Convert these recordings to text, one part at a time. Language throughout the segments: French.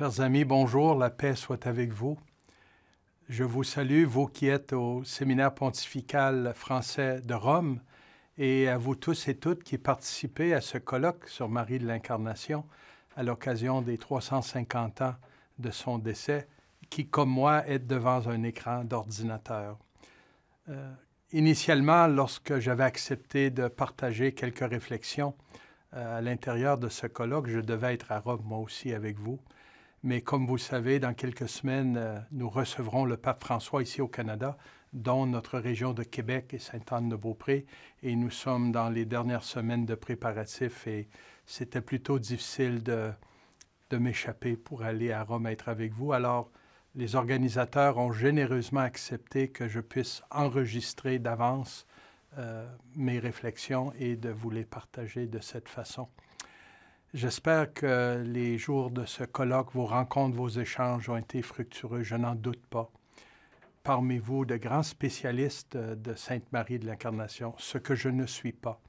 Chers amis, bonjour, la paix soit avec vous. Je vous salue, vous qui êtes au séminaire pontifical français de Rome, et à vous tous et toutes qui participez à ce colloque sur Marie de l'Incarnation à l'occasion des 350 ans de son décès, qui, comme moi, est devant un écran d'ordinateur. Euh, initialement, lorsque j'avais accepté de partager quelques réflexions euh, à l'intérieur de ce colloque, je devais être à Rome, moi aussi, avec vous. Mais comme vous le savez, dans quelques semaines, euh, nous recevrons le pape François ici au Canada, dont notre région de Québec et Sainte-Anne-de-Beaupré. Et nous sommes dans les dernières semaines de préparatifs et c'était plutôt difficile de, m'échapper pour aller à Rome être avec vous. Alors, les organisateurs ont généreusement accepté que je puisse enregistrer d'avance euh, mes réflexions et de vous les partager de cette façon. J'espère que les jours de ce colloque, vos rencontres, vos échanges ont été fructueux, je n'en doute pas. Parmi vous, de grands spécialistes euh, de Sainte-Marie de l'Incarnation, ce que je ne suis pas.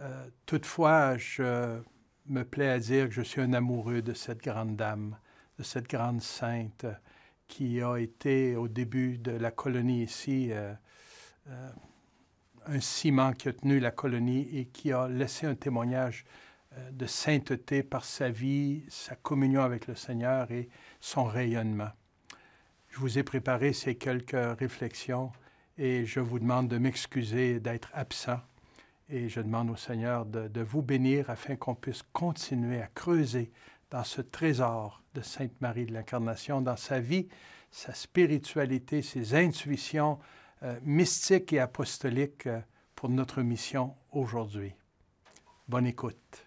Euh, toutefois, je me plais à dire que je suis un amoureux de cette grande dame, de cette grande sainte euh, qui a été au début de la colonie ici un ciment qui a tenu la colonie et qui a laissé un témoignage euh, de sainteté par sa vie, sa communion avec le Seigneur et son rayonnement. Je vous ai préparé ces quelques réflexions et je vous demande de m'excuser d'être absent et je demande au Seigneur de, vous bénir afin qu'on puisse continuer à creuser dans ce trésor de Sainte Marie de l'Incarnation, dans sa vie, sa spiritualité, ses intuitions euh, mystiques et apostoliques euh, pour notre mission aujourd'hui. Bonne écoute.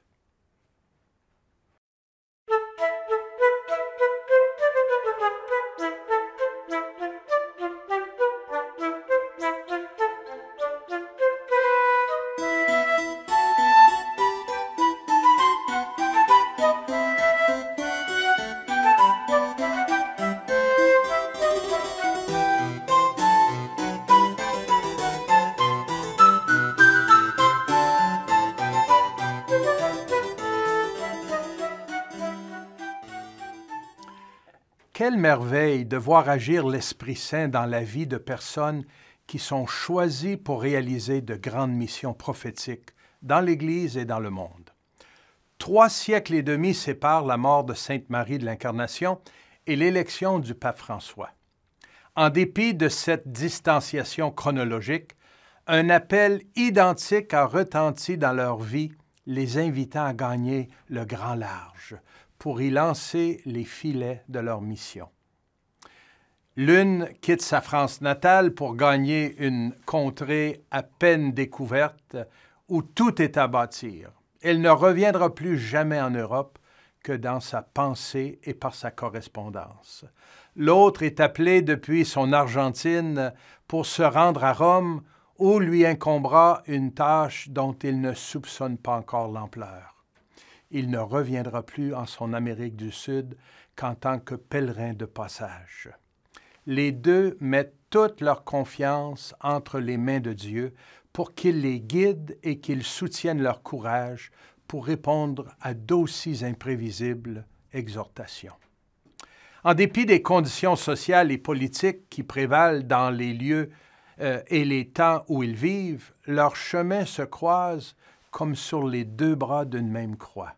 merveille de voir agir l'Esprit Saint dans la vie de personnes qui sont choisies pour réaliser de grandes missions prophétiques dans l'Église et dans le monde. Trois siècles et demi séparent la mort de Sainte Marie de l'Incarnation et l'élection du pape François. En dépit de cette distanciation chronologique, un appel identique a retenti dans leur vie, les invitant à gagner le grand large pour y lancer les filets de leur mission. L'une quitte sa France natale pour gagner une contrée à peine découverte où tout est à bâtir. Elle ne reviendra plus jamais en Europe que dans sa pensée et par sa correspondance. L'autre est appelé depuis son Argentine pour se rendre à Rome où lui incombera une tâche dont il ne soupçonne pas encore l'ampleur. Il ne reviendra plus en son Amérique du Sud qu'en tant que pèlerin de passage les deux mettent toute leur confiance entre les mains de Dieu pour qu'il les guide et qu'il soutienne leur courage pour répondre à d'aussi imprévisibles exhortations. En dépit des conditions sociales et politiques qui prévalent dans les lieux euh, et les temps où ils vivent, leurs chemins se croisent comme sur les deux bras d'une même croix.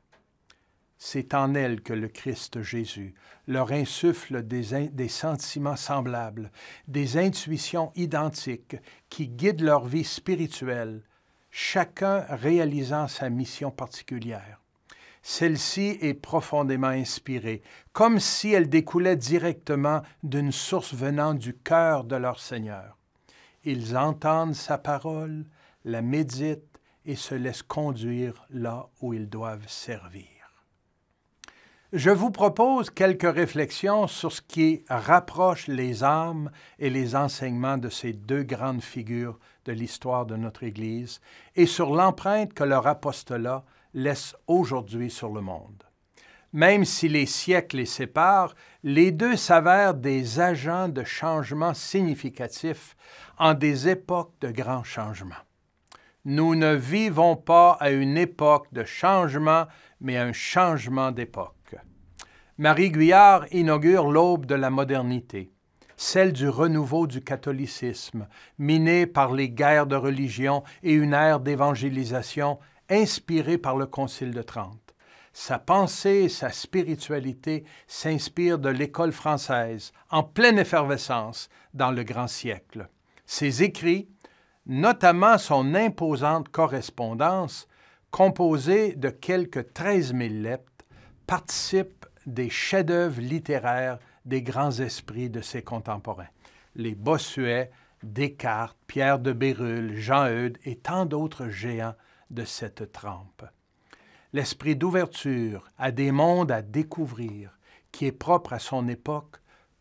C'est en elles que le Christ Jésus leur insuffle des, des, sentiments semblables, des intuitions identiques qui guident leur vie spirituelle, chacun réalisant sa mission particulière. Celle-ci est profondément inspirée, comme si elle découlait directement d'une source venant du cœur de leur Seigneur. Ils entendent sa parole, la méditent et se laissent conduire là où ils doivent servir. Je vous propose quelques réflexions sur ce qui rapproche les âmes et les enseignements de ces deux grandes figures de l'histoire de notre Église et sur l'empreinte que leur apostolat laisse aujourd'hui sur le monde. Même si les siècles les séparent, les deux s'avèrent des agents de changement significatif en des époques de grands changements. Nous ne vivons pas à une époque de changement, mais à un changement d'époque. Marie Guyard inaugure l'aube de la modernité, celle du renouveau du catholicisme, miné par les guerres de religion et une ère d'évangélisation inspirée par le Concile de Trente. Sa pensée et sa spiritualité s'inspirent de l'école française, en pleine effervescence dans le grand siècle. Ses écrits, notamment son imposante correspondance, composée de quelques 13 000 lettres, participent des chefs-d'œuvre littéraires des grands esprits de ses contemporains. Les Bossuet, Descartes, Pierre de Bérulle, Jean Eudes et tant d'autres géants de cette trempe. L'esprit d'ouverture à des mondes à découvrir, qui est propre à son époque,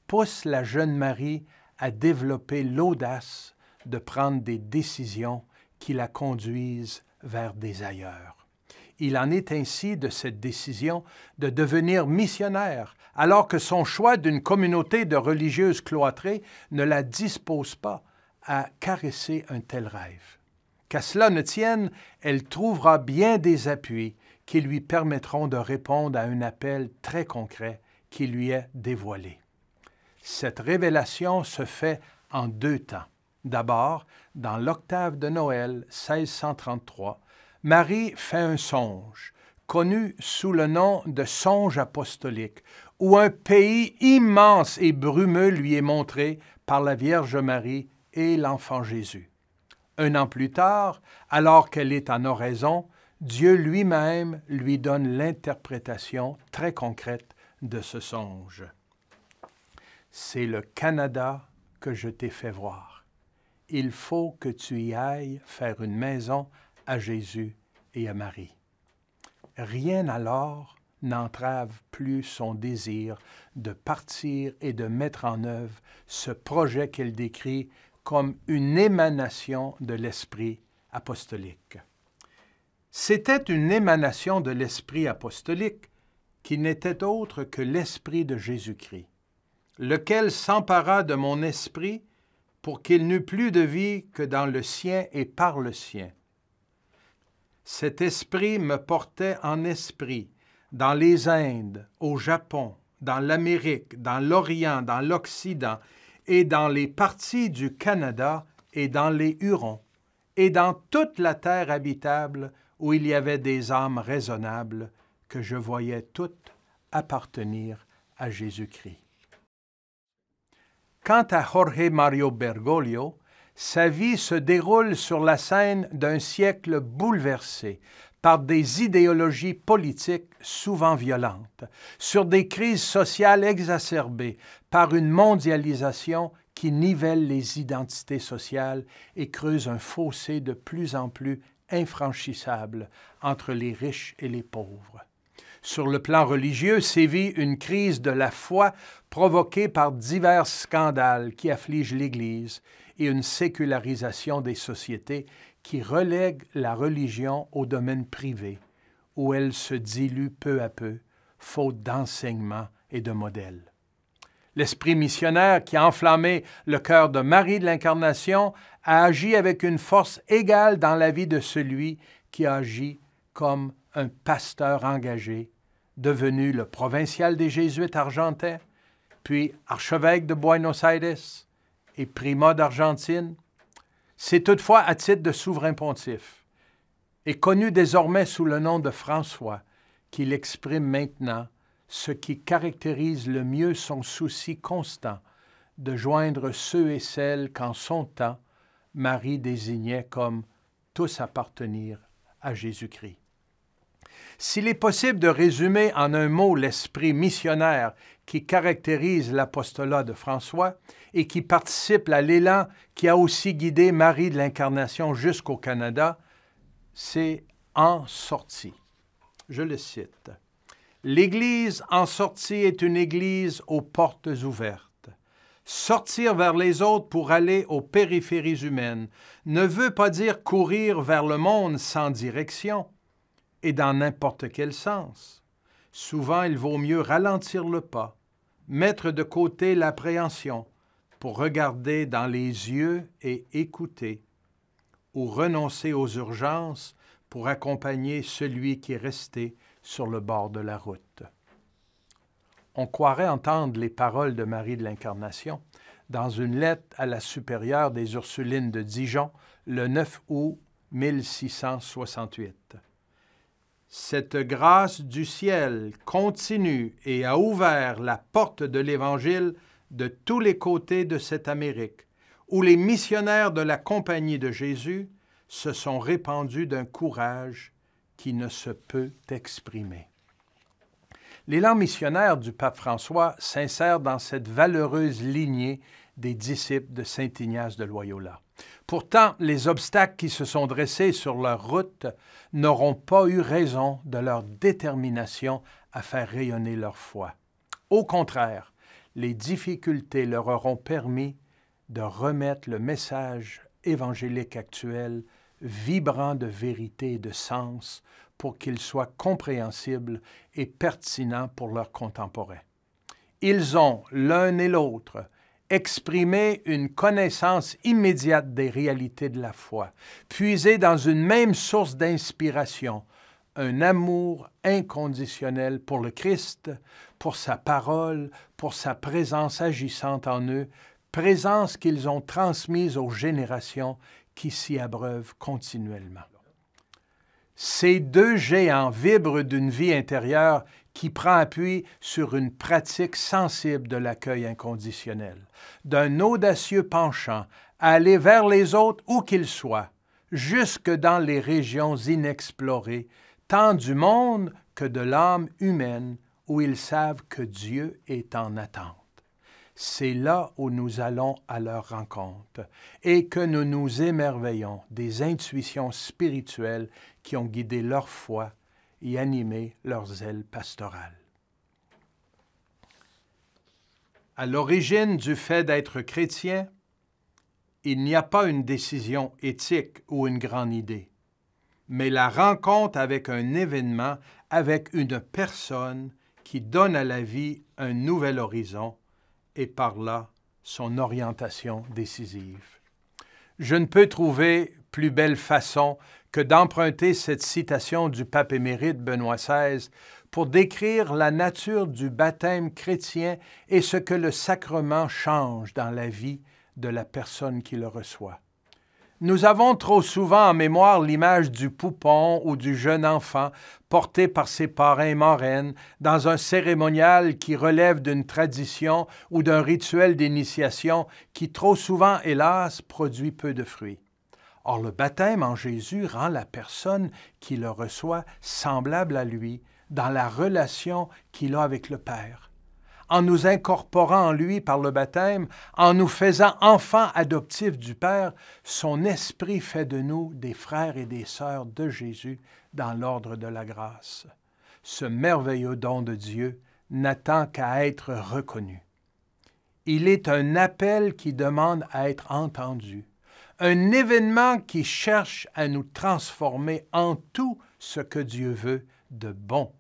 pousse la jeune Marie à développer l'audace de prendre des décisions qui la conduisent vers des ailleurs. Il en est ainsi de cette décision de devenir missionnaire, alors que son choix d'une communauté de religieuses cloîtrées ne la dispose pas à caresser un tel rêve. Qu'à cela ne tienne, elle trouvera bien des appuis qui lui permettront de répondre à un appel très concret qui lui est dévoilé. Cette révélation se fait en deux temps. D'abord, dans l'octave de Noël 1633, Marie fait un songe, connu sous le nom de songe apostolique, où un pays immense et brumeux lui est montré par la Vierge Marie et l'enfant Jésus. Un an plus tard, alors qu'elle est en oraison, Dieu lui-même lui donne l'interprétation très concrète de ce songe. C'est le Canada que je t'ai fait voir. Il faut que tu y ailles faire une maison à Jésus et à Marie. Rien alors n'entrave plus son désir de partir et de mettre en œuvre ce projet qu'elle décrit comme une émanation de l'Esprit apostolique. C'était une émanation de l'Esprit apostolique qui n'était autre que l'Esprit de Jésus-Christ, lequel s'empara de mon esprit pour qu'il n'eût plus de vie que dans le sien et par le sien. Cet esprit me portait en esprit dans les Indes, au Japon, dans l'Amérique, dans l'Orient, dans l'Occident, et dans les parties du Canada et dans les Hurons, et dans toute la terre habitable où il y avait des âmes raisonnables que je voyais toutes appartenir à Jésus-Christ. Quant à Jorge Mario Bergoglio, sa vie se déroule sur la scène d'un siècle bouleversé par des idéologies politiques souvent violentes, sur des crises sociales exacerbées, par une mondialisation qui nivelle les identités sociales et creuse un fossé de plus en plus infranchissable entre les riches et les pauvres. Sur le plan religieux sévit une crise de la foi provoquée par divers scandales qui affligent l'Église et une sécularisation des sociétés qui relègue la religion au domaine privé, où elle se dilue peu à peu, faute d'enseignement et de modèles. L'esprit missionnaire qui a enflammé le cœur de Marie de l'Incarnation a agi avec une force égale dans la vie de celui qui agit comme un pasteur engagé, devenu le provincial des Jésuites argentins, puis archevêque de Buenos Aires, et primat d'Argentine. C'est toutefois à titre de souverain pontife et connu désormais sous le nom de François qu'il exprime maintenant ce qui caractérise le mieux son souci constant de joindre ceux et celles qu'en son temps Marie désignait comme tous appartenir à Jésus-Christ. S'il est possible de résumer en un mot l'esprit missionnaire qui caractérise l'apostolat de François et qui participe à l'élan qui a aussi guidé Marie de l'Incarnation jusqu'au Canada, c'est en sortie. Je le cite. L'Église en sortie est une Église aux portes ouvertes. Sortir vers les autres pour aller aux périphéries humaines ne veut pas dire courir vers le monde sans direction et dans n'importe quel sens. Souvent, il vaut mieux ralentir le pas mettre de côté l'appréhension pour regarder dans les yeux et écouter, ou renoncer aux urgences pour accompagner celui qui est resté sur le bord de la route. On croirait entendre les paroles de Marie de l'Incarnation dans une lettre à la supérieure des Ursulines de Dijon le 9 août 1668. Cette grâce du ciel continue et a ouvert la porte de l'Évangile de tous les côtés de cette Amérique, où les missionnaires de la Compagnie de Jésus se sont répandus d'un courage qui ne se peut exprimer. L'élan missionnaire du pape François s'insère dans cette valeureuse lignée des disciples de Saint Ignace de Loyola. Pourtant, les obstacles qui se sont dressés sur leur route n'auront pas eu raison de leur détermination à faire rayonner leur foi. Au contraire, les difficultés leur auront permis de remettre le message évangélique actuel vibrant de vérité et de sens pour qu'il soit compréhensible et pertinent pour leurs contemporains. Ils ont, l'un et l'autre, exprimer une connaissance immédiate des réalités de la foi, puiser dans une même source d'inspiration, un amour inconditionnel pour le Christ, pour sa parole, pour sa présence agissante en eux, présence qu'ils ont transmise aux générations qui s'y abreuvent continuellement. Ces deux géants vibrent d'une vie intérieure qui prend appui sur une pratique sensible de l'accueil inconditionnel, d'un audacieux penchant à aller vers les autres où qu'ils soient, jusque dans les régions inexplorées, tant du monde que de l'âme humaine, où ils savent que Dieu est en attente. C'est là où nous allons à leur rencontre et que nous nous émerveillons des intuitions spirituelles qui ont guidé leur foi y animer leurs ailes pastorales. À l'origine du fait d'être chrétien, il n'y a pas une décision éthique ou une grande idée, mais la rencontre avec un événement, avec une personne qui donne à la vie un nouvel horizon et par là son orientation décisive. Je ne peux trouver plus belle façon que d'emprunter cette citation du pape émérite Benoît XVI pour décrire la nature du baptême chrétien et ce que le sacrement change dans la vie de la personne qui le reçoit. Nous avons trop souvent en mémoire l'image du poupon ou du jeune enfant porté par ses parrains moraines dans un cérémonial qui relève d'une tradition ou d'un rituel d'initiation qui trop souvent, hélas, produit peu de fruits. Or le baptême en Jésus rend la personne qui le reçoit semblable à lui dans la relation qu'il a avec le Père. En nous incorporant en lui par le baptême, en nous faisant enfants adoptifs du Père, son esprit fait de nous des frères et des sœurs de Jésus dans l'ordre de la grâce. Ce merveilleux don de Dieu n'attend qu'à être reconnu. Il est un appel qui demande à être entendu un événement qui cherche à nous transformer en tout ce que Dieu veut de bon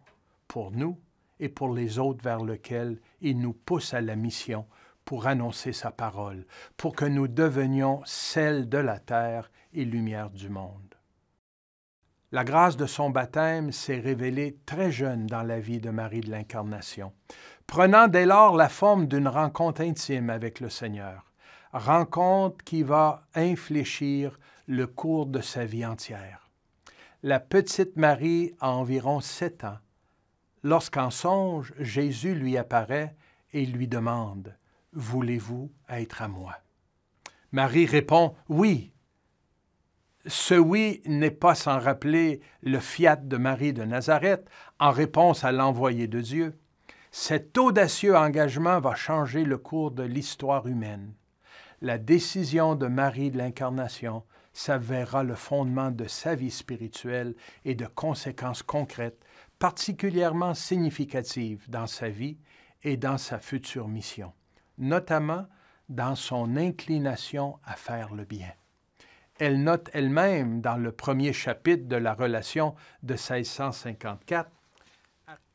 pour nous et pour les autres vers lesquels il nous pousse à la mission pour annoncer sa parole, pour que nous devenions celle de la terre et lumière du monde. La grâce de son baptême s'est révélée très jeune dans la vie de Marie de l'Incarnation, prenant dès lors la forme d'une rencontre intime avec le Seigneur rencontre qui va infléchir le cours de sa vie entière. La petite Marie a environ sept ans. Lorsqu'en songe, Jésus lui apparaît et lui demande Voulez-vous être à moi Marie répond Oui. Ce oui n'est pas sans rappeler le fiat de Marie de Nazareth en réponse à l'envoyé de Dieu. Cet audacieux engagement va changer le cours de l'histoire humaine. La décision de Marie de l'incarnation s'avéra le fondement de sa vie spirituelle et de conséquences concrètes particulièrement significatives dans sa vie et dans sa future mission, notamment dans son inclination à faire le bien. Elle note elle-même dans le premier chapitre de la relation de 1654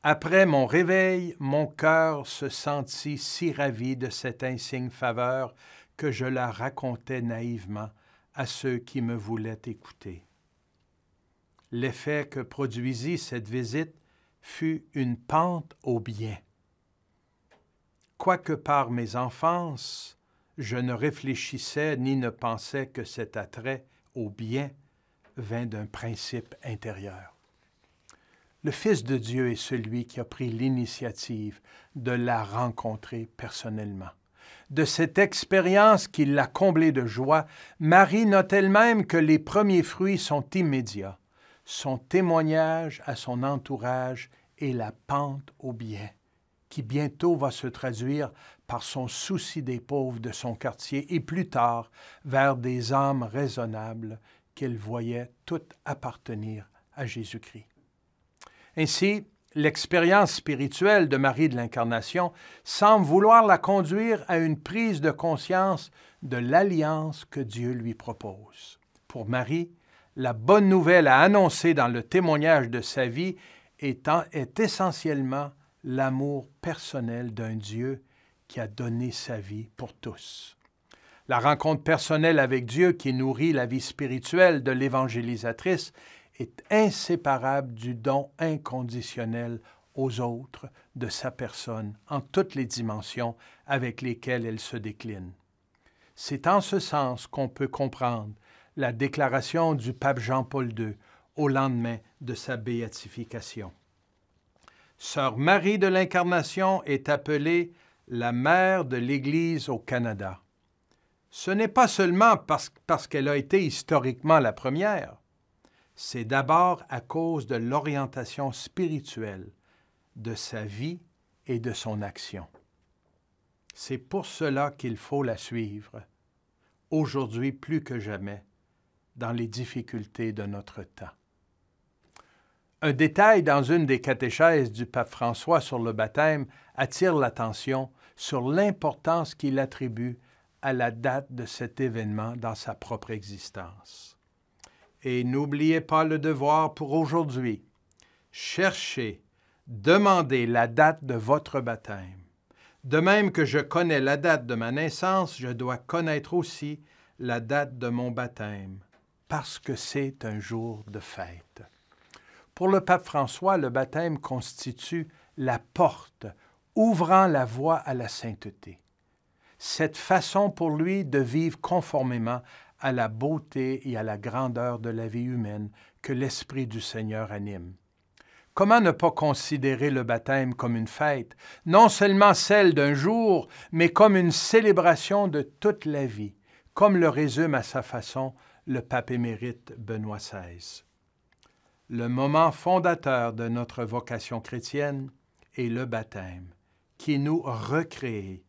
Après mon réveil, mon cœur se sentit si ravi de cette insigne faveur que je la racontais naïvement à ceux qui me voulaient écouter. L'effet que produisit cette visite fut une pente au bien. Quoique par mes enfances, je ne réfléchissais ni ne pensais que cet attrait au bien vint d'un principe intérieur. Le Fils de Dieu est celui qui a pris l'initiative de la rencontrer personnellement. De cette expérience qui l'a comblée de joie, Marie note elle-même que les premiers fruits sont immédiats. Son témoignage à son entourage est la pente au bien, qui bientôt va se traduire par son souci des pauvres de son quartier et plus tard vers des âmes raisonnables qu'elle voyait toutes appartenir à Jésus-Christ. Ainsi, l'expérience spirituelle de Marie de l'Incarnation semble vouloir la conduire à une prise de conscience de l'alliance que Dieu lui propose. Pour Marie, la bonne nouvelle à annoncer dans le témoignage de sa vie est, est essentiellement l'amour personnel d'un Dieu qui a donné sa vie pour tous. La rencontre personnelle avec Dieu qui nourrit la vie spirituelle de l'évangélisatrice est inséparable du don inconditionnel aux autres de sa personne en toutes les dimensions avec lesquelles elle se décline. C'est en ce sens qu'on peut comprendre la déclaration du pape Jean-Paul II au lendemain de sa béatification. Sœur Marie de l'Incarnation est appelée la mère de l'Église au Canada. Ce n'est pas seulement parce, parce qu'elle a été historiquement la première, c'est d'abord à cause de l'orientation spirituelle de sa vie et de son action. C'est pour cela qu'il faut la suivre, aujourd'hui plus que jamais, dans les difficultés de notre temps. Un détail dans une des catéchèses du pape François sur le baptême attire l'attention sur l'importance qu'il attribue à la date de cet événement dans sa propre existence et n'oubliez pas le devoir pour aujourd'hui. Cherchez, demandez la date de votre baptême. De même que je connais la date de ma naissance, je dois connaître aussi la date de mon baptême, parce que c'est un jour de fête. Pour le pape François, le baptême constitue la porte ouvrant la voie à la sainteté. Cette façon pour lui de vivre conformément à la beauté et à la grandeur de la vie humaine que l'Esprit du Seigneur anime. Comment ne pas considérer le baptême comme une fête, non seulement celle d'un jour, mais comme une célébration de toute la vie, comme le résume à sa façon le pape émérite Benoît XVI. Le moment fondateur de notre vocation chrétienne est le baptême, qui nous recrée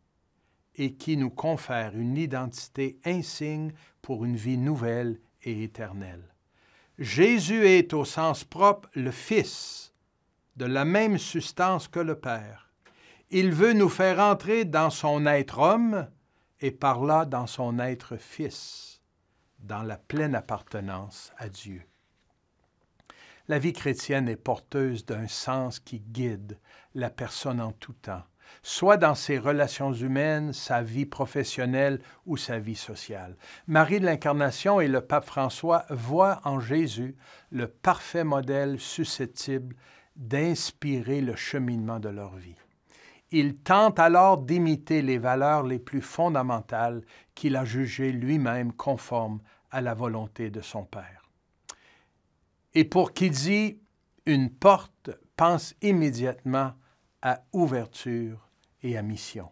et qui nous confère une identité insigne pour une vie nouvelle et éternelle. Jésus est au sens propre le Fils, de la même substance que le Père. Il veut nous faire entrer dans son être homme et par là dans son être Fils, dans la pleine appartenance à Dieu. La vie chrétienne est porteuse d'un sens qui guide la personne en tout temps soit dans ses relations humaines, sa vie professionnelle ou sa vie sociale. Marie de l'Incarnation et le pape François voient en Jésus le parfait modèle susceptible d'inspirer le cheminement de leur vie. Ils tentent alors d'imiter les valeurs les plus fondamentales qu'il a jugées lui-même conformes à la volonté de son Père. Et pour qui dit une porte, pense immédiatement à ouverture et à mission.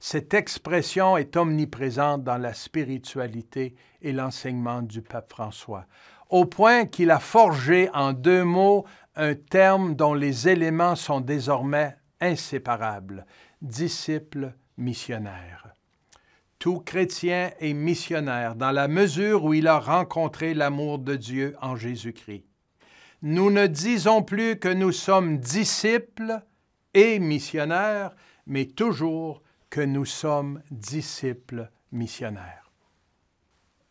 Cette expression est omniprésente dans la spiritualité et l'enseignement du pape François, au point qu'il a forgé en deux mots un terme dont les éléments sont désormais inséparables, disciple missionnaire. Tout chrétien est missionnaire dans la mesure où il a rencontré l'amour de Dieu en Jésus-Christ. Nous ne disons plus que nous sommes disciples, et missionnaires, mais toujours que nous sommes disciples missionnaires.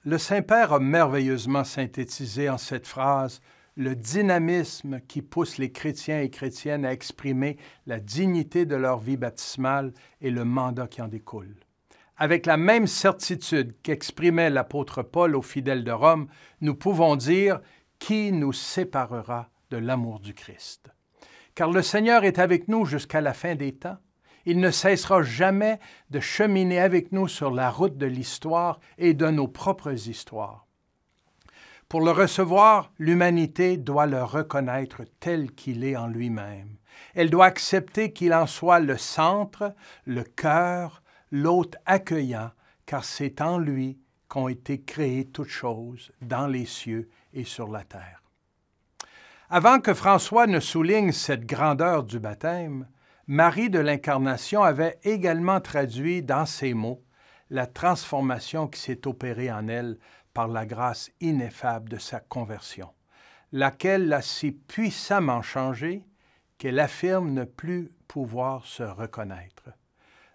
Le Saint-Père a merveilleusement synthétisé en cette phrase le dynamisme qui pousse les chrétiens et chrétiennes à exprimer la dignité de leur vie baptismale et le mandat qui en découle. Avec la même certitude qu'exprimait l'apôtre Paul aux fidèles de Rome, nous pouvons dire Qui nous séparera de l'amour du Christ car le Seigneur est avec nous jusqu'à la fin des temps. Il ne cessera jamais de cheminer avec nous sur la route de l'histoire et de nos propres histoires. Pour le recevoir, l'humanité doit le reconnaître tel qu'il est en lui-même. Elle doit accepter qu'il en soit le centre, le cœur, l'hôte accueillant, car c'est en lui qu'ont été créées toutes choses dans les cieux et sur la terre. Avant que François ne souligne cette grandeur du baptême, Marie de l'Incarnation avait également traduit dans ses mots la transformation qui s'est opérée en elle par la grâce ineffable de sa conversion, laquelle l'a si puissamment changée qu'elle affirme ne plus pouvoir se reconnaître.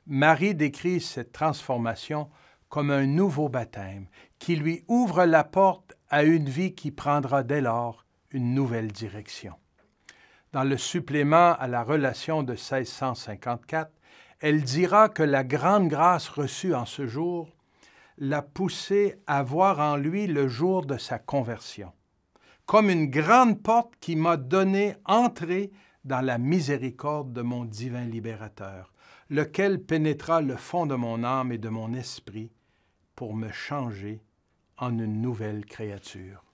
Marie décrit cette transformation comme un nouveau baptême qui lui ouvre la porte à une vie qui prendra dès lors une nouvelle direction. Dans le supplément à la relation de 1654, elle dira que la grande grâce reçue en ce jour l'a poussé à voir en lui le jour de sa conversion, comme une grande porte qui m'a donné entrée dans la miséricorde de mon divin libérateur, lequel pénétra le fond de mon âme et de mon esprit pour me changer en une nouvelle créature.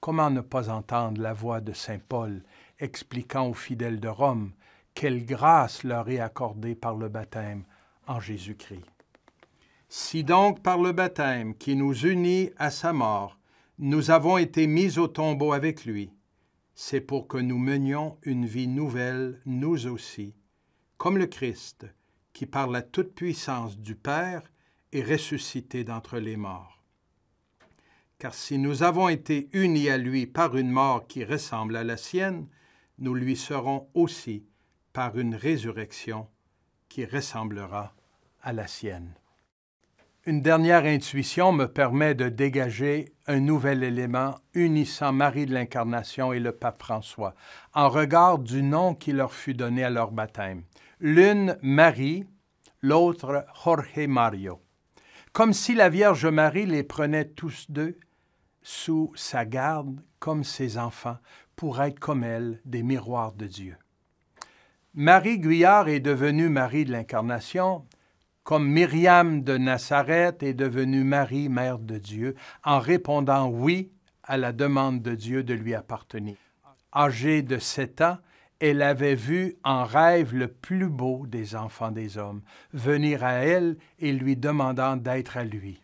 Comment ne pas entendre la voix de Saint Paul expliquant aux fidèles de Rome quelle grâce leur est accordée par le baptême en Jésus-Christ. Si donc par le baptême qui nous unit à sa mort, nous avons été mis au tombeau avec lui, c'est pour que nous menions une vie nouvelle, nous aussi, comme le Christ, qui par la toute-puissance du Père est ressuscité d'entre les morts car si nous avons été unis à lui par une mort qui ressemble à la sienne, nous lui serons aussi par une résurrection qui ressemblera à la sienne. Une dernière intuition me permet de dégager un nouvel élément unissant Marie de l'Incarnation et le pape François, en regard du nom qui leur fut donné à leur baptême. L'une Marie, l'autre Jorge Mario. Comme si la Vierge Marie les prenait tous deux sous sa garde comme ses enfants pour être comme elle des miroirs de Dieu. Marie Guyard est devenue Marie de l'Incarnation, comme Myriam de Nazareth est devenue Marie, Mère de Dieu, en répondant oui à la demande de Dieu de lui appartenir. Âgée de sept ans, elle avait vu en rêve le plus beau des enfants des hommes venir à elle et lui demandant d'être à lui.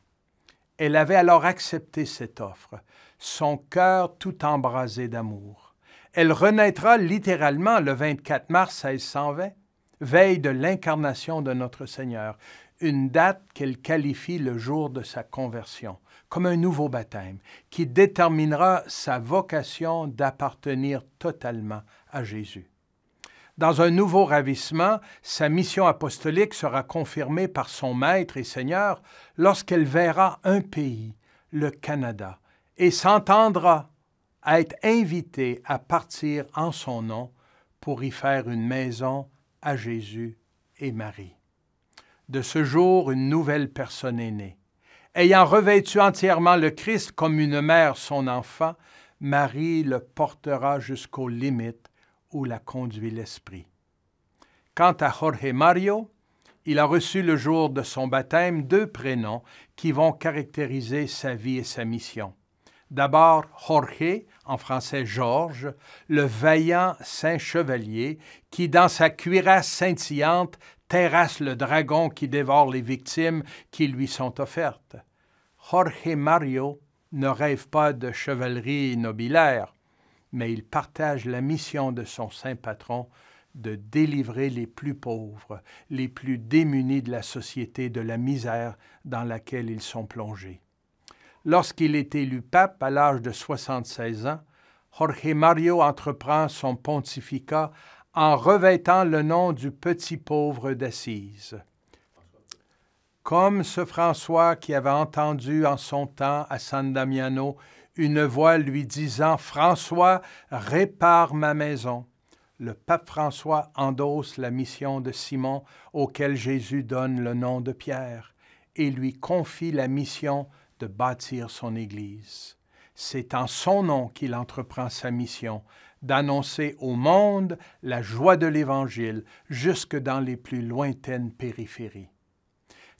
Elle avait alors accepté cette offre, son cœur tout embrasé d'amour. Elle renaîtra littéralement le 24 mars 1620, veille de l'incarnation de notre Seigneur, une date qu'elle qualifie le jour de sa conversion, comme un nouveau baptême, qui déterminera sa vocation d'appartenir totalement à Jésus. Dans un nouveau ravissement, sa mission apostolique sera confirmée par son Maître et Seigneur lorsqu'elle verra un pays, le Canada, et s'entendra à être invitée à partir en son nom pour y faire une maison à Jésus et Marie. De ce jour, une nouvelle personne est née. Ayant revêtu entièrement le Christ comme une mère son enfant, Marie le portera jusqu'aux limites où l'a conduit l'Esprit. Quant à Jorge Mario, il a reçu le jour de son baptême deux prénoms qui vont caractériser sa vie et sa mission. D'abord, Jorge, en français Georges, le vaillant saint chevalier qui, dans sa cuirasse scintillante, terrasse le dragon qui dévore les victimes qui lui sont offertes. Jorge Mario ne rêve pas de chevalerie nobilaire mais il partage la mission de son saint patron de délivrer les plus pauvres, les plus démunis de la société de la misère dans laquelle ils sont plongés. Lorsqu'il est élu pape à l'âge de 76 ans, Jorge Mario entreprend son pontificat en revêtant le nom du petit pauvre d'Assise. Comme ce François qui avait entendu en son temps à San Damiano une voix lui disant François, répare ma maison. Le pape François endosse la mission de Simon, auquel Jésus donne le nom de Pierre, et lui confie la mission de bâtir son Église. C'est en son nom qu'il entreprend sa mission, d'annoncer au monde la joie de l'Évangile jusque dans les plus lointaines périphéries.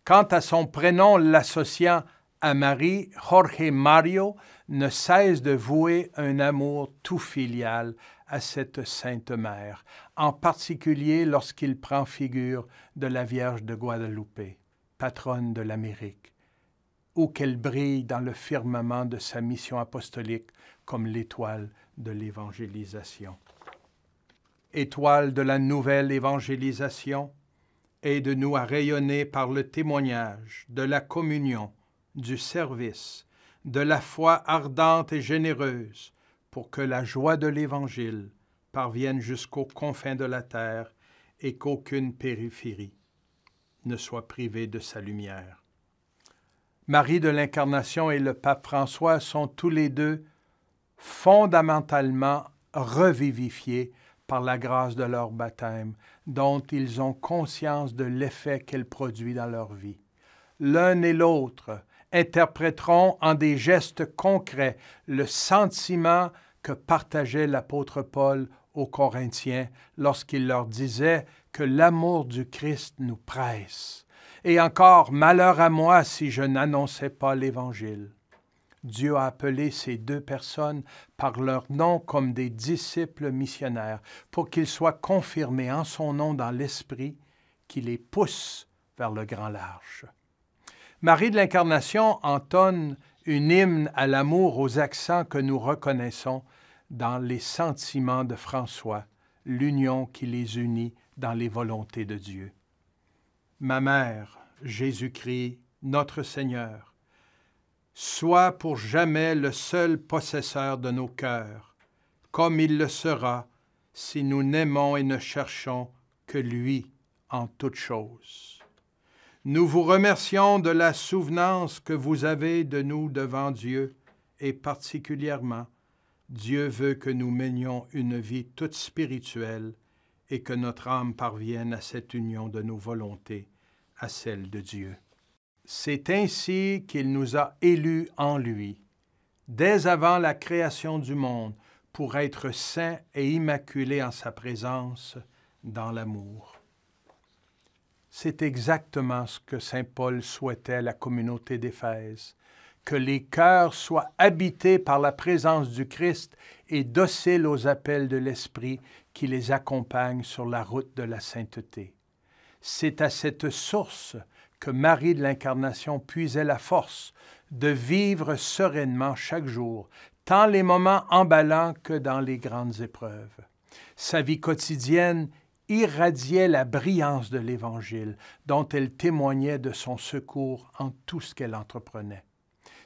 Quant à son prénom l'associant à Marie, Jorge Mario ne cesse de vouer un amour tout filial à cette Sainte Mère, en particulier lorsqu'il prend figure de la Vierge de Guadeloupe, patronne de l'Amérique, ou qu'elle brille dans le firmament de sa mission apostolique comme l'étoile de l'évangélisation. Étoile de la nouvelle évangélisation, aide-nous à rayonner par le témoignage de la communion, du service, de la foi ardente et généreuse, pour que la joie de l'Évangile parvienne jusqu'aux confins de la terre et qu'aucune périphérie ne soit privée de sa lumière. Marie de l'Incarnation et le pape François sont tous les deux fondamentalement revivifiés par la grâce de leur baptême, dont ils ont conscience de l'effet qu'elle produit dans leur vie. L'un et l'autre interpréteront en des gestes concrets le sentiment que partageait l'apôtre Paul aux Corinthiens lorsqu'il leur disait que l'amour du Christ nous presse. Et encore, malheur à moi si je n'annonçais pas l'Évangile. Dieu a appelé ces deux personnes par leur nom comme des disciples missionnaires pour qu'ils soient confirmés en son nom dans l'Esprit qui les pousse vers le grand large. Marie de l'Incarnation entonne une hymne à l'amour aux accents que nous reconnaissons dans les sentiments de François, l'union qui les unit dans les volontés de Dieu. Ma mère, Jésus-Christ, notre Seigneur, sois pour jamais le seul possesseur de nos cœurs, comme il le sera si nous n'aimons et ne cherchons que lui en toutes choses. Nous vous remercions de la souvenance que vous avez de nous devant Dieu, et particulièrement, Dieu veut que nous menions une vie toute spirituelle et que notre âme parvienne à cette union de nos volontés, à celle de Dieu. C'est ainsi qu'il nous a élus en lui, dès avant la création du monde, pour être saints et immaculés en sa présence, dans l'amour. C'est exactement ce que Saint Paul souhaitait à la communauté d'Éphèse, que les cœurs soient habités par la présence du Christ et dociles aux appels de l'Esprit qui les accompagne sur la route de la sainteté. C'est à cette source que Marie de l'Incarnation puisait la force de vivre sereinement chaque jour, tant les moments emballants que dans les grandes épreuves. Sa vie quotidienne irradiait la brillance de l'Évangile, dont elle témoignait de son secours en tout ce qu'elle entreprenait.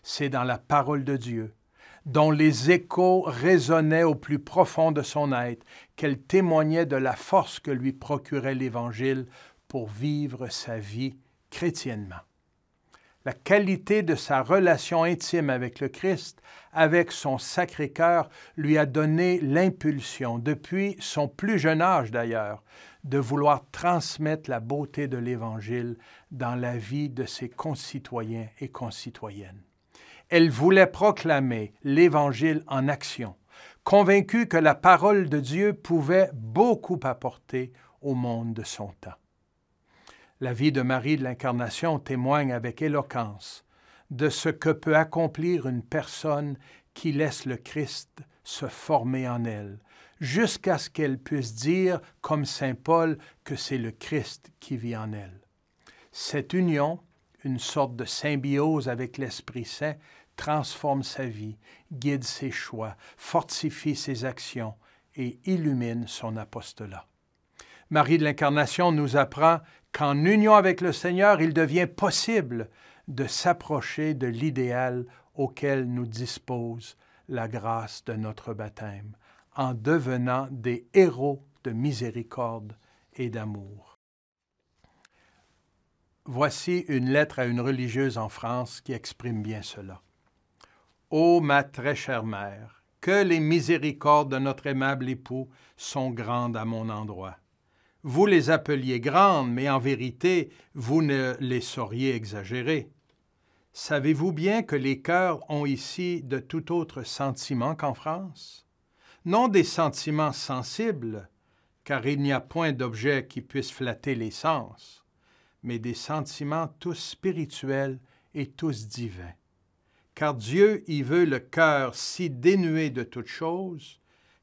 C'est dans la parole de Dieu, dont les échos résonnaient au plus profond de son être, qu'elle témoignait de la force que lui procurait l'Évangile pour vivre sa vie chrétiennement la qualité de sa relation intime avec le Christ, avec son Sacré-Cœur, lui a donné l'impulsion, depuis son plus jeune âge d'ailleurs, de vouloir transmettre la beauté de l'Évangile dans la vie de ses concitoyens et concitoyennes. Elle voulait proclamer l'Évangile en action, convaincue que la parole de Dieu pouvait beaucoup apporter au monde de son temps. La vie de Marie de l'Incarnation témoigne avec éloquence de ce que peut accomplir une personne qui laisse le Christ se former en elle, jusqu'à ce qu'elle puisse dire, comme Saint Paul, que c'est le Christ qui vit en elle. Cette union, une sorte de symbiose avec l'Esprit Saint, transforme sa vie, guide ses choix, fortifie ses actions et illumine son apostolat. Marie de l'Incarnation nous apprend qu'en union avec le Seigneur, il devient possible de s'approcher de l'idéal auquel nous dispose la grâce de notre baptême, en devenant des héros de miséricorde et d'amour. Voici une lettre à une religieuse en France qui exprime bien cela. Ô ma très chère mère, que les miséricordes de notre aimable époux sont grandes à mon endroit. Vous les appeliez grandes, mais en vérité, vous ne les sauriez exagérer. Savez-vous bien que les cœurs ont ici de tout autre sentiment qu'en France Non des sentiments sensibles, car il n'y a point d'objet qui puisse flatter les sens, mais des sentiments tous spirituels et tous divins. Car Dieu y veut le cœur si dénué de toute chose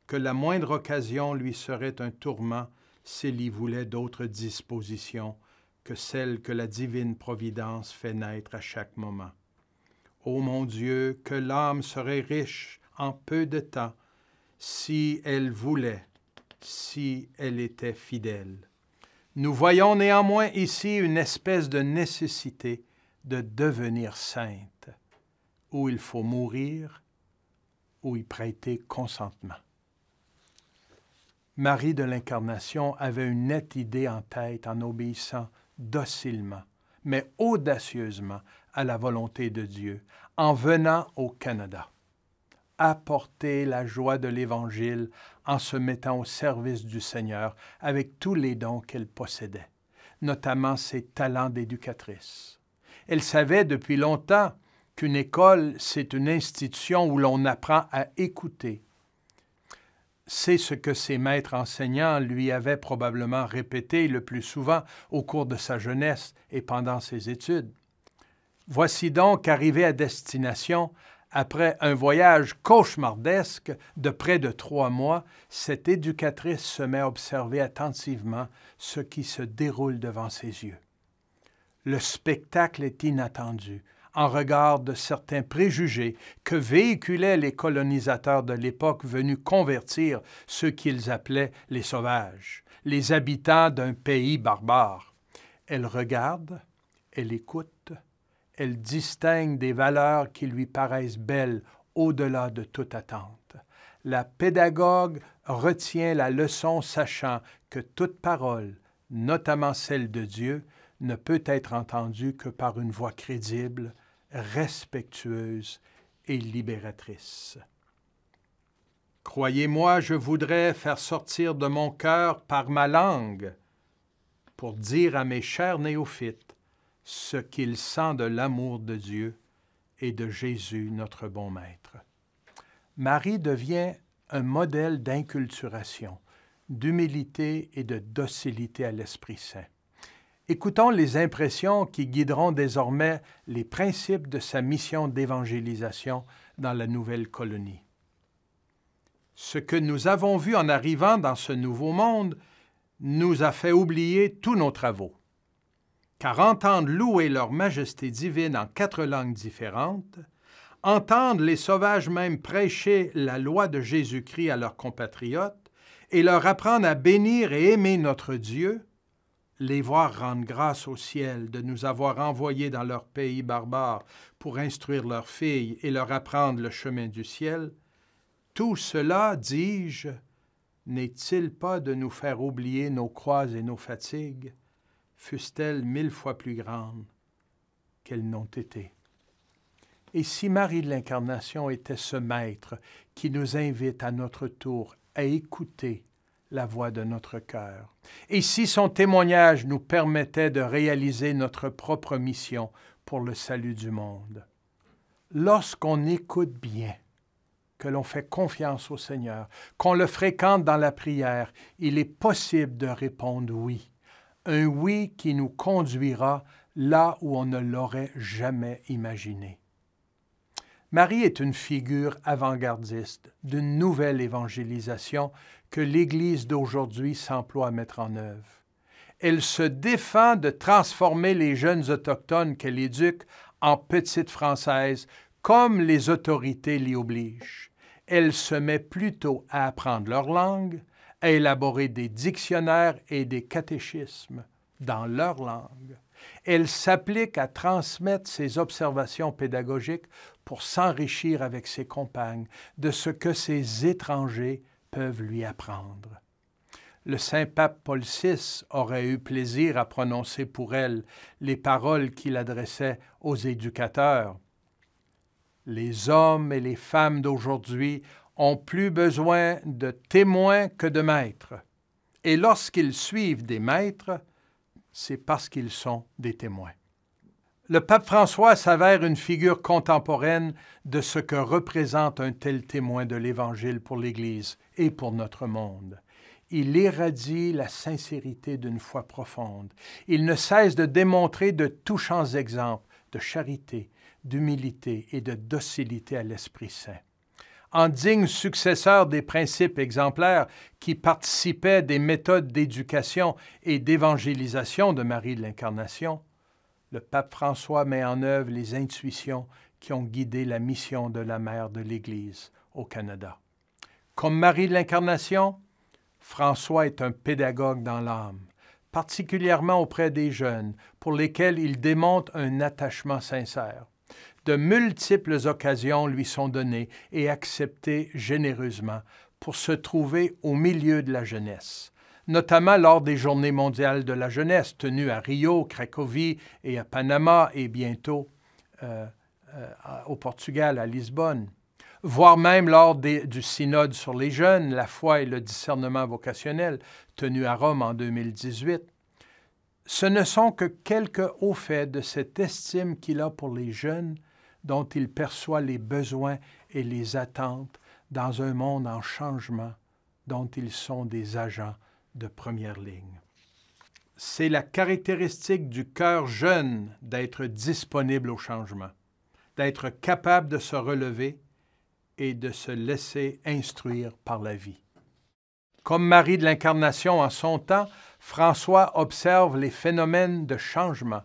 que la moindre occasion lui serait un tourment s'il y voulait d'autres dispositions que celles que la divine providence fait naître à chaque moment. Ô mon Dieu, que l'âme serait riche en peu de temps, si elle voulait, si elle était fidèle. Nous voyons néanmoins ici une espèce de nécessité de devenir sainte, où il faut mourir, où y prêter consentement. Marie de l'Incarnation avait une nette idée en tête en obéissant docilement, mais audacieusement à la volonté de Dieu, en venant au Canada. Apporter la joie de l'Évangile en se mettant au service du Seigneur avec tous les dons qu'elle possédait, notamment ses talents d'éducatrice. Elle savait depuis longtemps qu'une école, c'est une institution où l'on apprend à écouter, c'est ce que ses maîtres enseignants lui avaient probablement répété le plus souvent au cours de sa jeunesse et pendant ses études. Voici donc arrivé à destination, après un voyage cauchemardesque de près de trois mois, cette éducatrice se met à observer attentivement ce qui se déroule devant ses yeux. Le spectacle est inattendu, en regard de certains préjugés que véhiculaient les colonisateurs de l'époque venus convertir ceux qu'ils appelaient les sauvages, les habitants d'un pays barbare. Elle regarde, elle écoute, elle distingue des valeurs qui lui paraissent belles au-delà de toute attente. La pédagogue retient la leçon sachant que toute parole, notamment celle de Dieu, ne peut être entendue que par une voix crédible, respectueuse et libératrice. Croyez-moi, je voudrais faire sortir de mon cœur par ma langue pour dire à mes chers néophytes ce qu'ils sentent de l'amour de Dieu et de Jésus, notre bon Maître. Marie devient un modèle d'inculturation, d'humilité et de docilité à l'Esprit Saint. Écoutons les impressions qui guideront désormais les principes de sa mission d'évangélisation dans la nouvelle colonie. Ce que nous avons vu en arrivant dans ce nouveau monde nous a fait oublier tous nos travaux. Car entendre louer leur majesté divine en quatre langues différentes, entendre les sauvages même prêcher la loi de Jésus-Christ à leurs compatriotes et leur apprendre à bénir et aimer notre Dieu, les voir rendre grâce au ciel de nous avoir envoyés dans leur pays barbare pour instruire leurs filles et leur apprendre le chemin du ciel, tout cela, dis-je, n'est-il pas de nous faire oublier nos croix et nos fatigues, fussent-elles mille fois plus grandes qu'elles n'ont été? Et si Marie de l'Incarnation était ce maître qui nous invite à notre tour à écouter la voix de notre cœur. Et si son témoignage nous permettait de réaliser notre propre mission pour le salut du monde. Lorsqu'on écoute bien, que l'on fait confiance au Seigneur, qu'on le fréquente dans la prière, il est possible de répondre oui. Un oui qui nous conduira là où on ne l'aurait jamais imaginé. Marie est une figure avant-gardiste d'une nouvelle évangélisation que l'Église d'aujourd'hui s'emploie à mettre en œuvre. Elle se défend de transformer les jeunes autochtones qu'elle éduque en petites Françaises, comme les autorités l'y obligent. Elle se met plutôt à apprendre leur langue, à élaborer des dictionnaires et des catéchismes dans leur langue. Elle s'applique à transmettre ses observations pédagogiques pour s'enrichir avec ses compagnes de ce que ces étrangers peuvent lui apprendre. Le saint pape Paul VI aurait eu plaisir à prononcer pour elle les paroles qu'il adressait aux éducateurs. Les hommes et les femmes d'aujourd'hui ont plus besoin de témoins que de maîtres. Et lorsqu'ils suivent des maîtres, c'est parce qu'ils sont des témoins. Le pape François s'avère une figure contemporaine de ce que représente un tel témoin de l'Évangile pour l'Église et pour notre monde. Il irradie la sincérité d'une foi profonde. Il ne cesse de démontrer de touchants exemples de charité, d'humilité et de docilité à l'Esprit Saint. En digne successeur des principes exemplaires qui participaient des méthodes d'éducation et d'évangélisation de Marie de l'Incarnation, le pape François met en œuvre les intuitions qui ont guidé la mission de la mère de l'Église au Canada. Comme Marie de l'Incarnation, François est un pédagogue dans l'âme, particulièrement auprès des jeunes, pour lesquels il démonte un attachement sincère. De multiples occasions lui sont données et acceptées généreusement pour se trouver au milieu de la jeunesse, notamment lors des Journées mondiales de la jeunesse tenues à Rio, Cracovie et à Panama et bientôt euh, euh, au Portugal, à Lisbonne, voire même lors du synode sur les jeunes, la foi et le discernement vocationnel tenu à Rome en 2018. Ce ne sont que quelques hauts faits de cette estime qu'il a pour les jeunes dont il perçoit les besoins et les attentes dans un monde en changement dont ils sont des agents de première ligne. C'est la caractéristique du cœur jeune d'être disponible au changement, d'être capable de se relever et de se laisser instruire par la vie. Comme Marie de l'Incarnation en son temps, François observe les phénomènes de changement.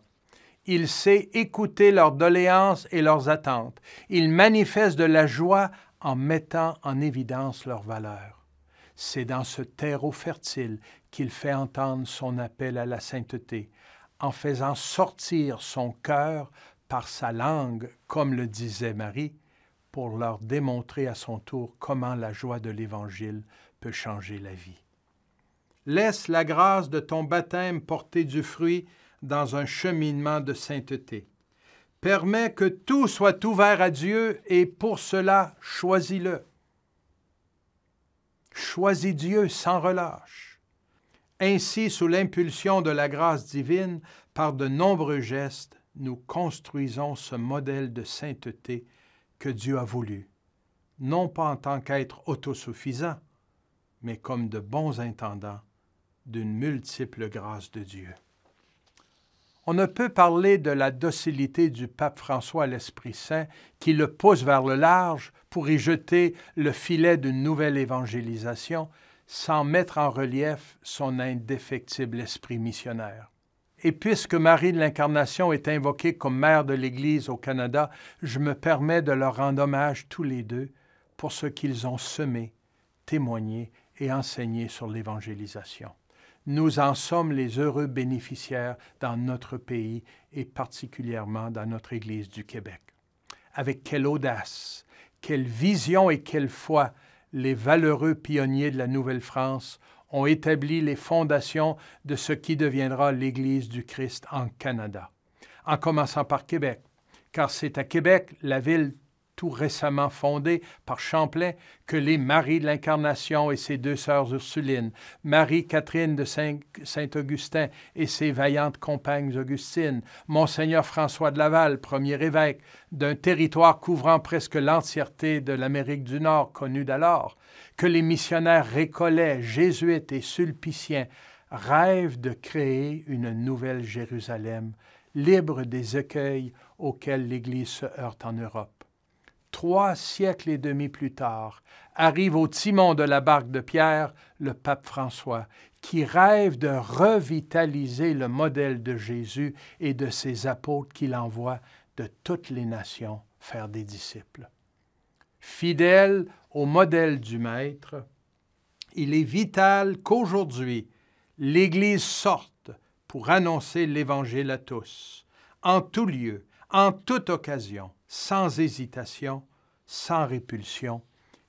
Il sait écouter leurs doléances et leurs attentes. Il manifeste de la joie en mettant en évidence leurs valeurs. C'est dans ce terreau fertile qu'il fait entendre son appel à la sainteté, en faisant sortir son cœur par sa langue, comme le disait Marie, pour leur démontrer à son tour comment la joie de l'Évangile peut changer la vie. Laisse la grâce de ton baptême porter du fruit dans un cheminement de sainteté. Permets que tout soit ouvert à Dieu et pour cela choisis-le. Choisis Dieu sans relâche. Ainsi, sous l'impulsion de la grâce divine, par de nombreux gestes, nous construisons ce modèle de sainteté que Dieu a voulu, non pas en tant qu'être autosuffisant, mais comme de bons intendants d'une multiple grâce de Dieu. On ne peut parler de la docilité du pape François à l'Esprit Saint qui le pousse vers le large pour y jeter le filet d'une nouvelle évangélisation sans mettre en relief son indéfectible esprit missionnaire. Et puisque Marie de l'Incarnation est invoquée comme mère de l'Église au Canada, je me permets de leur rendre hommage tous les deux pour ce qu'ils ont semé, témoigné et enseigné sur l'évangélisation. Nous en sommes les heureux bénéficiaires dans notre pays et particulièrement dans notre Église du Québec. Avec quelle audace, quelle vision et quelle foi les valeureux pionniers de la Nouvelle-France ont établi les fondations de ce qui deviendra l'Église du Christ en Canada, en commençant par Québec, car c'est à Québec, la ville tout récemment fondé par Champlain, que les Marie de l'Incarnation et ses deux sœurs Ursulines, Marie-Catherine de Saint-Augustin et ses vaillantes compagnes augustines, Monseigneur François de Laval, premier évêque, d'un territoire couvrant presque l'entièreté de l'Amérique du Nord connue d'alors, que les missionnaires récollets, jésuites et sulpiciens rêvent de créer une nouvelle Jérusalem, libre des écueils auxquels l'Église se heurte en Europe trois siècles et demi plus tard, arrive au timon de la barque de Pierre le pape François, qui rêve de revitaliser le modèle de Jésus et de ses apôtres qu'il envoie de toutes les nations faire des disciples. Fidèle au modèle du Maître, il est vital qu'aujourd'hui, l'Église sorte pour annoncer l'Évangile à tous, en tout lieu, en toute occasion, sans hésitation sans répulsion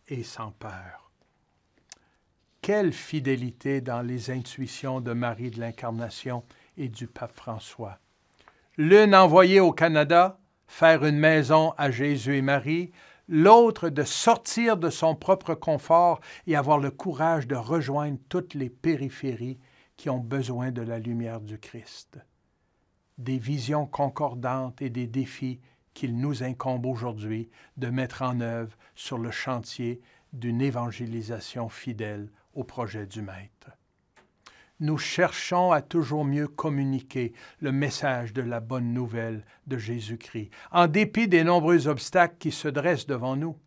et sans peur. Quelle fidélité dans les intuitions de Marie de l'Incarnation et du pape François. L'une envoyée au Canada, faire une maison à Jésus et Marie, l'autre de sortir de son propre confort et avoir le courage de rejoindre toutes les périphéries qui ont besoin de la lumière du Christ. Des visions concordantes et des défis qu'il nous incombe aujourd'hui de mettre en œuvre sur le chantier d'une évangélisation fidèle au projet du Maître. Nous cherchons à toujours mieux communiquer le message de la bonne nouvelle de Jésus-Christ, en dépit des nombreux obstacles qui se dressent devant nous.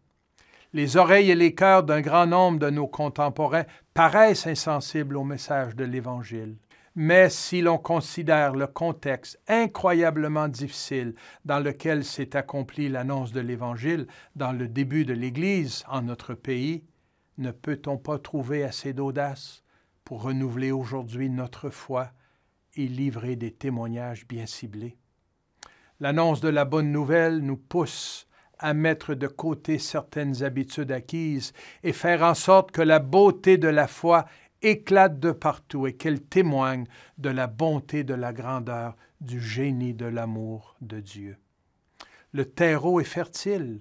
Les oreilles et les cœurs d'un grand nombre de nos contemporains paraissent insensibles au message de l'Évangile. Mais si l'on considère le contexte incroyablement difficile dans lequel s'est accomplie l'annonce de l'Évangile dans le début de l'Église en notre pays, ne peut-on pas trouver assez d'audace pour renouveler aujourd'hui notre foi et livrer des témoignages bien ciblés? L'annonce de la bonne nouvelle nous pousse à mettre de côté certaines habitudes acquises et faire en sorte que la beauté de la foi éclate de partout et qu'elle témoigne de la bonté, de la grandeur, du génie de l'amour de Dieu. Le terreau est fertile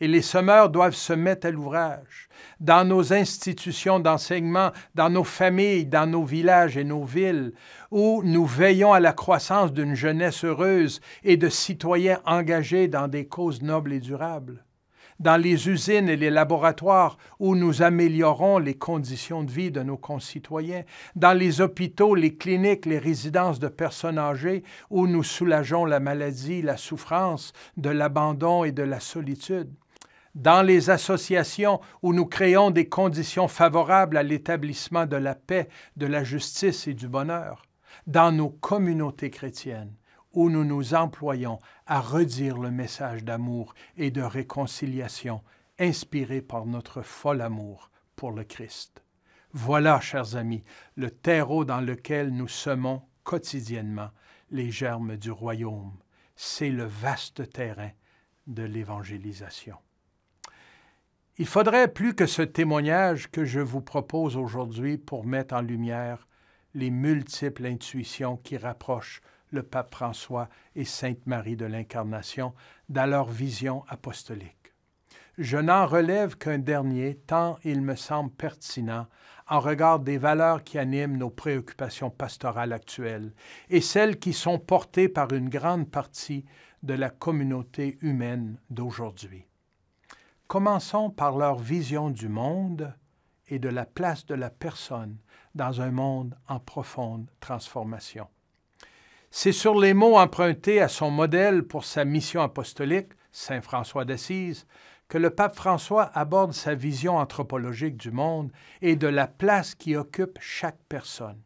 et les semeurs doivent se mettre à l'ouvrage. Dans nos institutions d'enseignement, dans nos familles, dans nos villages et nos villes, où nous veillons à la croissance d'une jeunesse heureuse et de citoyens engagés dans des causes nobles et durables dans les usines et les laboratoires où nous améliorons les conditions de vie de nos concitoyens, dans les hôpitaux, les cliniques, les résidences de personnes âgées où nous soulageons la maladie, la souffrance, de l'abandon et de la solitude dans les associations où nous créons des conditions favorables à l'établissement de la paix, de la justice et du bonheur, dans nos communautés chrétiennes, où nous nous employons à redire le message d'amour et de réconciliation inspiré par notre fol amour pour le Christ. Voilà, chers amis, le terreau dans lequel nous semons quotidiennement les germes du royaume. C'est le vaste terrain de l'évangélisation. Il faudrait plus que ce témoignage que je vous propose aujourd'hui pour mettre en lumière les multiples intuitions qui rapprochent le pape François et Sainte Marie de l'Incarnation dans leur vision apostolique. Je n'en relève qu'un dernier, tant il me semble pertinent en regard des valeurs qui animent nos préoccupations pastorales actuelles et celles qui sont portées par une grande partie de la communauté humaine d'aujourd'hui. Commençons par leur vision du monde et de la place de la personne dans un monde en profonde transformation. C'est sur les mots empruntés à son modèle pour sa mission apostolique, Saint François d'Assise, que le pape François aborde sa vision anthropologique du monde et de la place qui occupe chaque personne.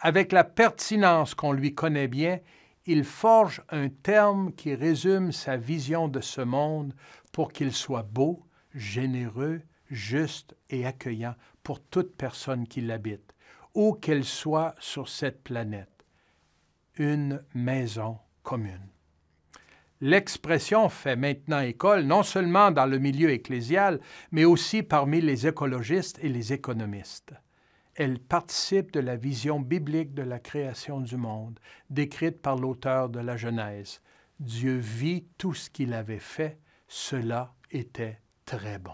Avec la pertinence qu'on lui connaît bien, il forge un terme qui résume sa vision de ce monde pour qu'il soit beau, généreux, juste et accueillant pour toute personne qui l'habite, où qu'elle soit sur cette planète une maison commune. L'expression fait maintenant école non seulement dans le milieu ecclésial, mais aussi parmi les écologistes et les économistes. Elle participe de la vision biblique de la création du monde, décrite par l'auteur de la Genèse. Dieu vit tout ce qu'il avait fait, cela était très bon.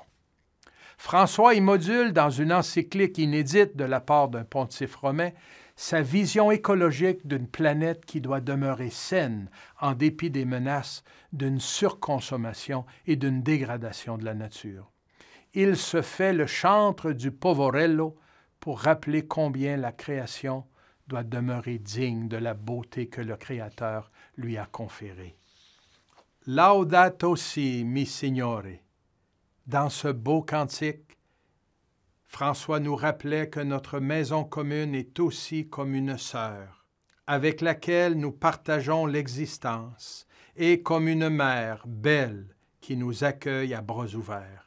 François y module dans une encyclique inédite de la part d'un pontife romain sa vision écologique d'une planète qui doit demeurer saine en dépit des menaces d'une surconsommation et d'une dégradation de la nature. Il se fait le chantre du Povorello pour rappeler combien la création doit demeurer digne de la beauté que le Créateur lui a conférée. Laudato si, mi signore. Dans ce beau cantique, François nous rappelait que notre maison commune est aussi comme une sœur, avec laquelle nous partageons l'existence, et comme une mère belle qui nous accueille à bras ouverts.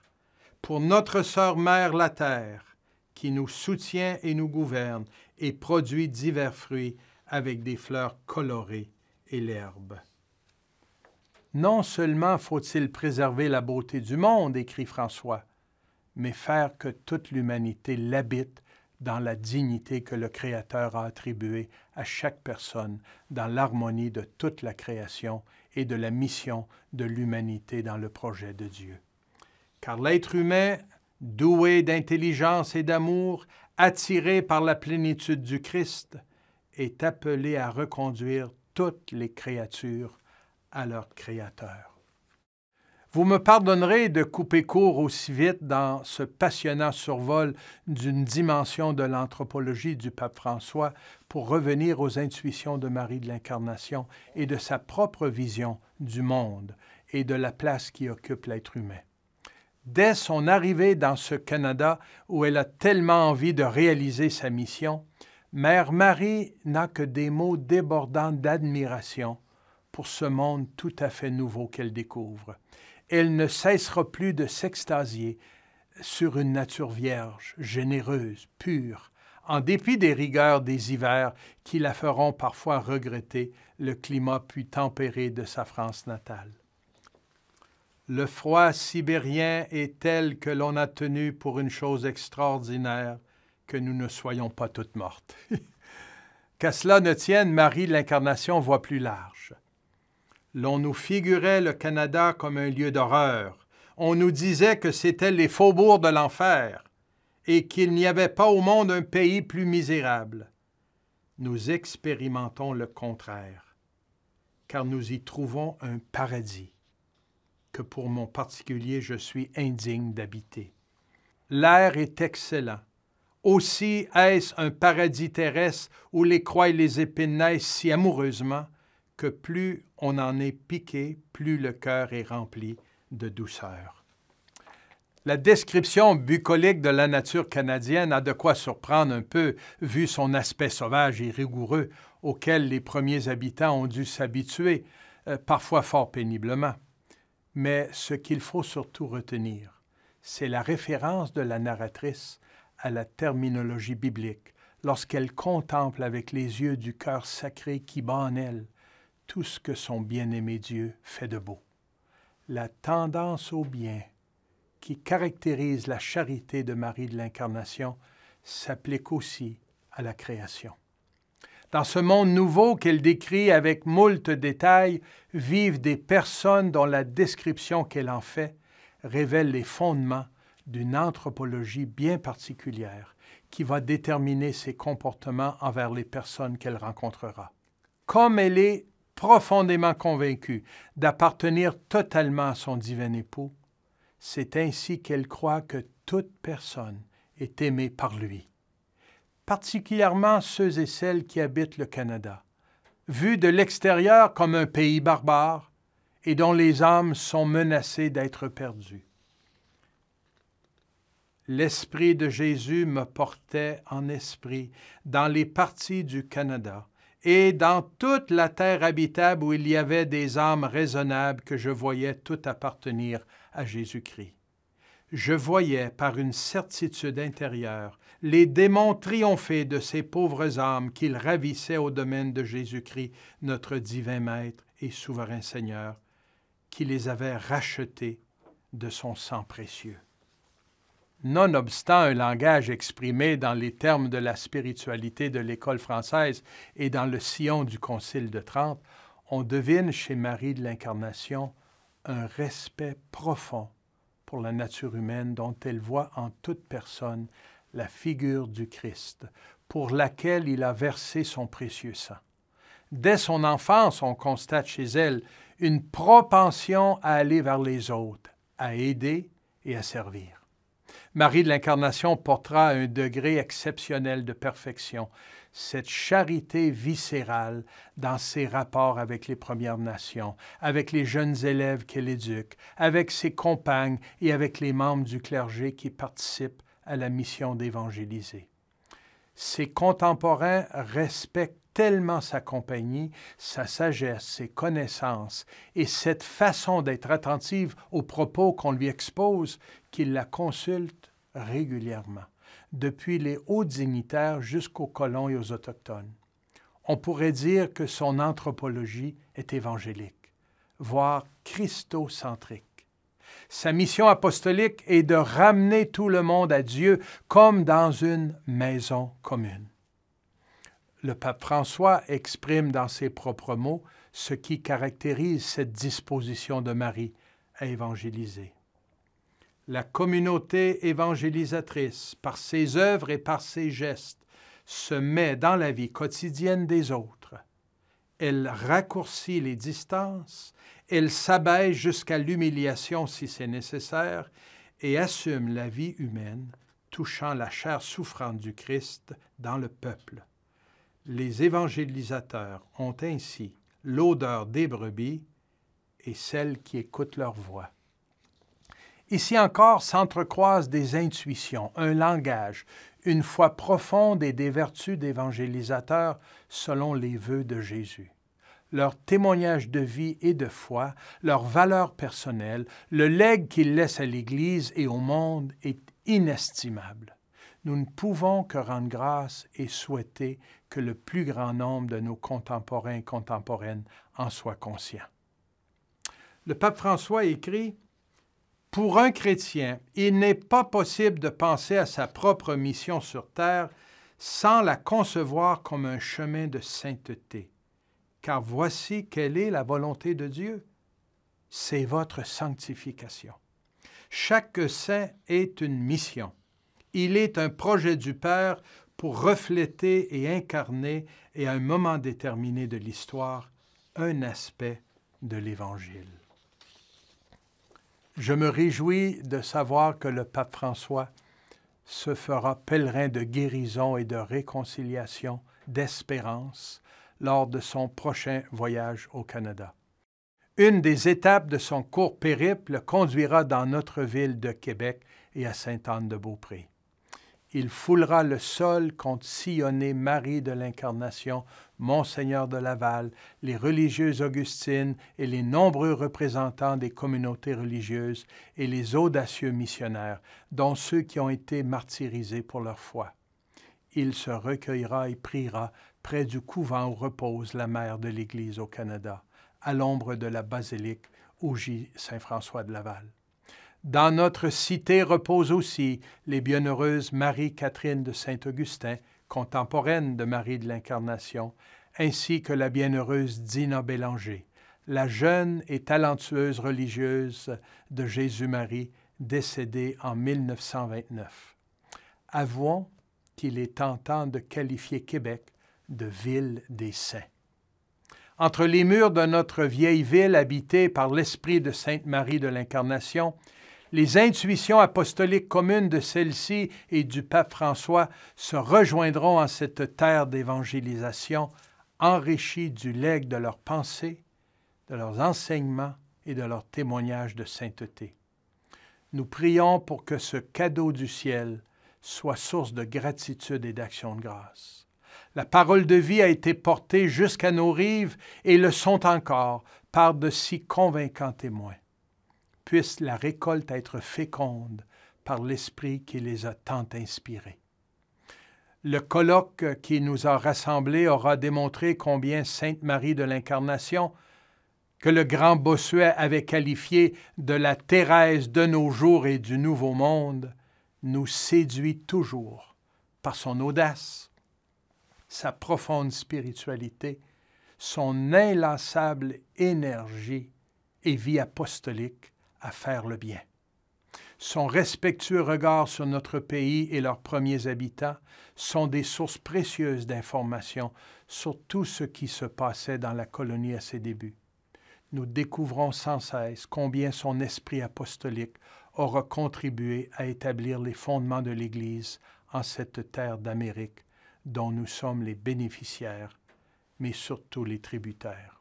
Pour notre sœur mère la terre, qui nous soutient et nous gouverne, et produit divers fruits avec des fleurs colorées et l'herbe. Non seulement faut-il préserver la beauté du monde, écrit François, mais faire que toute l'humanité l'habite dans la dignité que le Créateur a attribuée à chaque personne, dans l'harmonie de toute la création et de la mission de l'humanité dans le projet de Dieu. Car l'être humain, doué d'intelligence et d'amour, attiré par la plénitude du Christ, est appelé à reconduire toutes les créatures à leur Créateur. Vous me pardonnerez de couper court aussi vite dans ce passionnant survol d'une dimension de l'anthropologie du pape François pour revenir aux intuitions de Marie de l'Incarnation et de sa propre vision du monde et de la place qui occupe l'être humain. Dès son arrivée dans ce Canada où elle a tellement envie de réaliser sa mission, Mère Marie n'a que des mots débordants d'admiration pour ce monde tout à fait nouveau qu'elle découvre elle ne cessera plus de s'extasier sur une nature vierge, généreuse, pure, en dépit des rigueurs des hivers qui la feront parfois regretter le climat plus tempéré de sa France natale. Le froid sibérien est tel que l'on a tenu pour une chose extraordinaire que nous ne soyons pas toutes mortes. Qu'à cela ne tienne, Marie l'incarnation voit plus large l'on nous figurait le Canada comme un lieu d'horreur. On nous disait que c'était les faubourgs de l'enfer et qu'il n'y avait pas au monde un pays plus misérable. Nous expérimentons le contraire, car nous y trouvons un paradis que pour mon particulier je suis indigne d'habiter. L'air est excellent. Aussi est-ce un paradis terrestre où les croix et les épines naissent si amoureusement que plus on en est piqué, plus le cœur est rempli de douceur. La description bucolique de la nature canadienne a de quoi surprendre un peu, vu son aspect sauvage et rigoureux auquel les premiers habitants ont dû s'habituer, euh, parfois fort péniblement. Mais ce qu'il faut surtout retenir, c'est la référence de la narratrice à la terminologie biblique lorsqu'elle contemple avec les yeux du cœur sacré qui bat en elle tout ce que son bien-aimé Dieu fait de beau. La tendance au bien qui caractérise la charité de Marie de l'Incarnation s'applique aussi à la création. Dans ce monde nouveau qu'elle décrit avec moult détails, vivent des personnes dont la description qu'elle en fait révèle les fondements d'une anthropologie bien particulière qui va déterminer ses comportements envers les personnes qu'elle rencontrera. Comme elle est profondément convaincue d'appartenir totalement à son divin époux, c'est ainsi qu'elle croit que toute personne est aimée par lui, particulièrement ceux et celles qui habitent le Canada, vus de l'extérieur comme un pays barbare et dont les âmes sont menacées d'être perdues. L'Esprit de Jésus me portait en esprit dans les parties du Canada et dans toute la terre habitable où il y avait des âmes raisonnables que je voyais tout appartenir à Jésus-Christ. Je voyais par une certitude intérieure les démons triompher de ces pauvres âmes qu'ils ravissaient au domaine de Jésus-Christ, notre divin Maître et souverain Seigneur, qui les avait rachetés de son sang précieux. Nonobstant un langage exprimé dans les termes de la spiritualité de l'école française et dans le sillon du Concile de Trente, on devine chez Marie de l'Incarnation un respect profond pour la nature humaine dont elle voit en toute personne la figure du Christ, pour laquelle il a versé son précieux sang. Dès son enfance, on constate chez elle une propension à aller vers les autres, à aider et à servir. Marie de l'Incarnation portera un degré exceptionnel de perfection cette charité viscérale dans ses rapports avec les Premières Nations, avec les jeunes élèves qu'elle éduque, avec ses compagnes et avec les membres du clergé qui participent à la mission d'évangéliser. Ses contemporains respectent tellement sa compagnie, sa sagesse, ses connaissances et cette façon d'être attentive aux propos qu'on lui expose qu'il la consulte régulièrement, depuis les hauts dignitaires jusqu'aux colons et aux autochtones. On pourrait dire que son anthropologie est évangélique, voire christocentrique. Sa mission apostolique est de ramener tout le monde à Dieu comme dans une maison commune le pape François exprime dans ses propres mots ce qui caractérise cette disposition de Marie à évangéliser. La communauté évangélisatrice, par ses œuvres et par ses gestes, se met dans la vie quotidienne des autres. Elle raccourcit les distances, elle s'abaisse jusqu'à l'humiliation si c'est nécessaire, et assume la vie humaine touchant la chair souffrante du Christ dans le peuple les évangélisateurs ont ainsi l'odeur des brebis et celle qui écoute leur voix. Ici encore s'entrecroisent des intuitions, un langage, une foi profonde et des vertus d'évangélisateurs selon les vœux de Jésus. Leur témoignage de vie et de foi, leur valeur personnelle, le legs qu'ils laissent à l'Église et au monde est inestimable. Nous ne pouvons que rendre grâce et souhaiter que le plus grand nombre de nos contemporains et contemporaines en soient conscients. Le pape François écrit Pour un chrétien, il n'est pas possible de penser à sa propre mission sur terre sans la concevoir comme un chemin de sainteté, car voici quelle est la volonté de Dieu c'est votre sanctification. Chaque saint est une mission. Il est un projet du Père pour refléter et incarner, et à un moment déterminé de l'histoire, un aspect de l'Évangile. Je me réjouis de savoir que le pape François se fera pèlerin de guérison et de réconciliation, d'espérance, lors de son prochain voyage au Canada. Une des étapes de son court périple conduira dans notre ville de Québec et à Sainte-Anne-de-Beaupré. Il foulera le sol contre sillonné Marie de l'Incarnation, Monseigneur de Laval, les religieuses augustines et les nombreux représentants des communautés religieuses et les audacieux missionnaires, dont ceux qui ont été martyrisés pour leur foi. Il se recueillera et priera près du couvent où repose la mère de l'Église au Canada, à l'ombre de la basilique où gît Saint-François de Laval. Dans notre cité reposent aussi les bienheureuses Marie-Catherine de Saint-Augustin, contemporaine de Marie de l'Incarnation, ainsi que la bienheureuse Dina Bélanger, la jeune et talentueuse religieuse de Jésus-Marie, décédée en 1929. Avouons qu'il est tentant de qualifier Québec de ville des saints. Entre les murs de notre vieille ville habitée par l'esprit de Sainte Marie de l'Incarnation, les intuitions apostoliques communes de celle-ci et du pape François se rejoindront en cette terre d'évangélisation, enrichie du legs de leurs pensées, de leurs enseignements et de leurs témoignages de sainteté. Nous prions pour que ce cadeau du ciel soit source de gratitude et d'action de grâce. La parole de vie a été portée jusqu'à nos rives et le sont encore par de si convaincants témoins puisse la récolte être féconde par l'Esprit qui les a tant inspirés. Le colloque qui nous a rassemblés aura démontré combien Sainte Marie de l'Incarnation, que le grand Bossuet avait qualifiée de la Thérèse de nos jours et du Nouveau Monde, nous séduit toujours par son audace, sa profonde spiritualité, son inlassable énergie et vie apostolique, à faire le bien. Son respectueux regard sur notre pays et leurs premiers habitants sont des sources précieuses d'informations sur tout ce qui se passait dans la colonie à ses débuts. Nous découvrons sans cesse combien son esprit apostolique aura contribué à établir les fondements de l'Église en cette terre d'Amérique dont nous sommes les bénéficiaires, mais surtout les tributaires.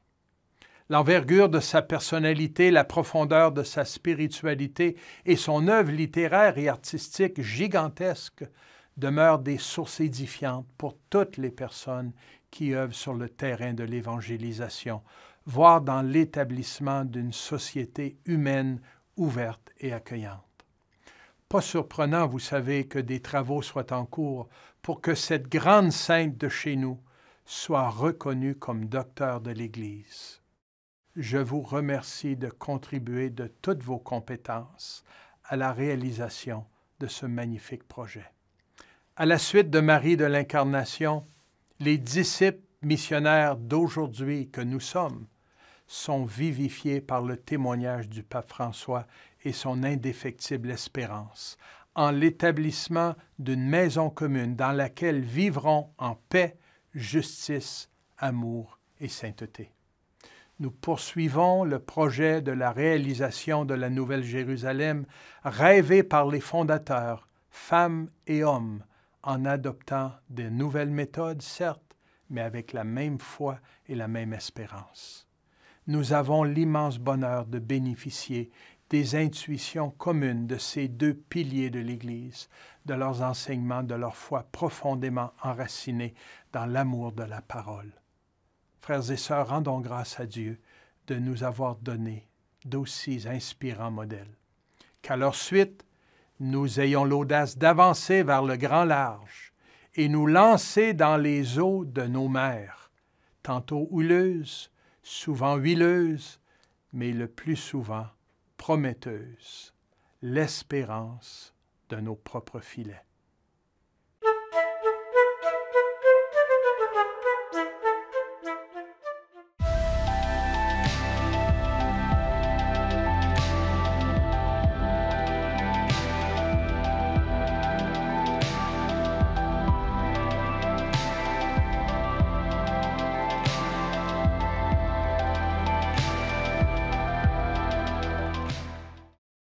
L'envergure de sa personnalité, la profondeur de sa spiritualité et son œuvre littéraire et artistique gigantesque demeurent des sources édifiantes pour toutes les personnes qui œuvrent sur le terrain de l'évangélisation, voire dans l'établissement d'une société humaine ouverte et accueillante. Pas surprenant, vous savez, que des travaux soient en cours pour que cette grande sainte de chez nous soit reconnue comme docteur de l'Église je vous remercie de contribuer de toutes vos compétences à la réalisation de ce magnifique projet. À la suite de Marie de l'Incarnation, les disciples missionnaires d'aujourd'hui que nous sommes sont vivifiés par le témoignage du pape François et son indéfectible espérance en l'établissement d'une maison commune dans laquelle vivront en paix, justice, amour et sainteté. Nous poursuivons le projet de la réalisation de la Nouvelle Jérusalem rêvée par les fondateurs, femmes et hommes, en adoptant de nouvelles méthodes, certes, mais avec la même foi et la même espérance. Nous avons l'immense bonheur de bénéficier des intuitions communes de ces deux piliers de l'Église, de leurs enseignements, de leur foi profondément enracinée dans l'amour de la parole. Frères et sœurs, rendons grâce à Dieu de nous avoir donné d'aussi inspirants modèles. Qu'à leur suite, nous ayons l'audace d'avancer vers le grand large et nous lancer dans les eaux de nos mers, tantôt houleuses, souvent huileuses, mais le plus souvent prometteuses, l'espérance de nos propres filets.